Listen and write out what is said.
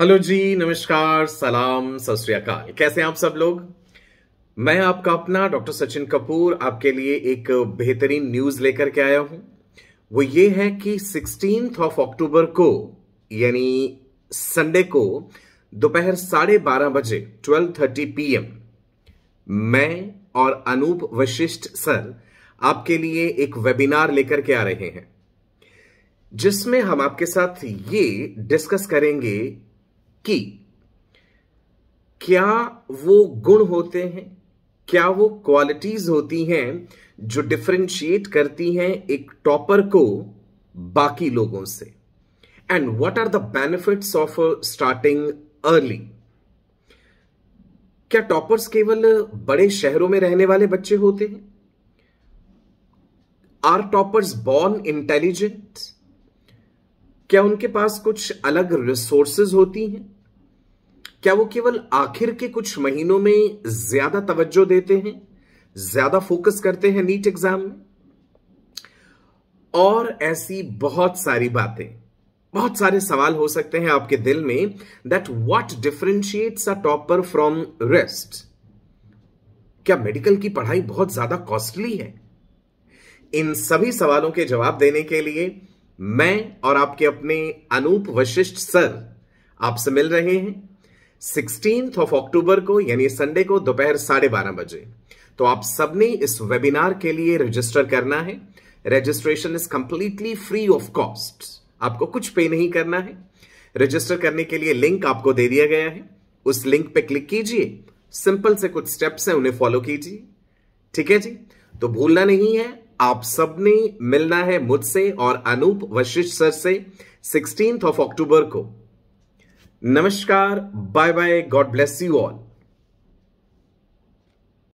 hello जी नमस्कार सलाम सत कैसे हैं आप सब लोग मैं आपका अपना डॉक्टर सचिन कपूर आपके लिए एक बेहतरीन न्यूज लेकर के आया हूं वो ये है कि सिक्सटीन ऑफ अक्टूबर को यानी संडे को दोपहर साढ़े बारह बजे ट्वेल्व थर्टी पी मैं और अनूप वशिष्ठ सर आपके लिए एक वेबिनार लेकर के आ रहे हैं जिसमें हम आपके साथ ये डिस्कस करेंगे कि क्या वो गुण होते हैं क्या वो क्वालिटीज होती हैं जो डिफ्रेंशिएट करती हैं एक टॉपर को बाकी लोगों से and what are the benefits of starting early क्या टॉपर्स केवल बड़े शहरों में रहने वाले बच्चे होते हैं आर टॉपर्स बॉर्न इंटेलिजेंट क्या उनके पास कुछ अलग रिसोर्सेज होती हैं क्या वो केवल आखिर के कुछ महीनों में ज्यादा तवज्जो देते हैं ज्यादा फोकस करते हैं नीट एग्जाम में और ऐसी बहुत सारी बातें बहुत सारे सवाल हो सकते हैं आपके दिल में that what differentiates a topper from rest क्या मेडिकल की पढ़ाई बहुत ज्यादा कॉस्टली है इन सभी सवालों के जवाब देने के लिए मैं और आपके अपने अनूप वशिष्ठ सर आपसे मिल रहे हैं सिक्सटीन ऑफ अक्टूबर को यानी संडे को दोपहर साढ़े बारह बजे तो आप सबने इस वेबिनार के लिए रजिस्टर करना है registration is completely free of cost आपको कुछ पे नहीं करना है रजिस्टर करने के लिए लिंक आपको दे दिया गया है उस लिंक पे क्लिक कीजिए सिंपल से कुछ स्टेप्स हैं उन्हें फॉलो कीजिए ठीक है जी तो भूलना नहीं है आप सबने मिलना है मुझसे और अनूप वशिष्ठ सर से सिक्सटींथ ऑफ अक्टूबर को नमस्कार bye bye God bless you all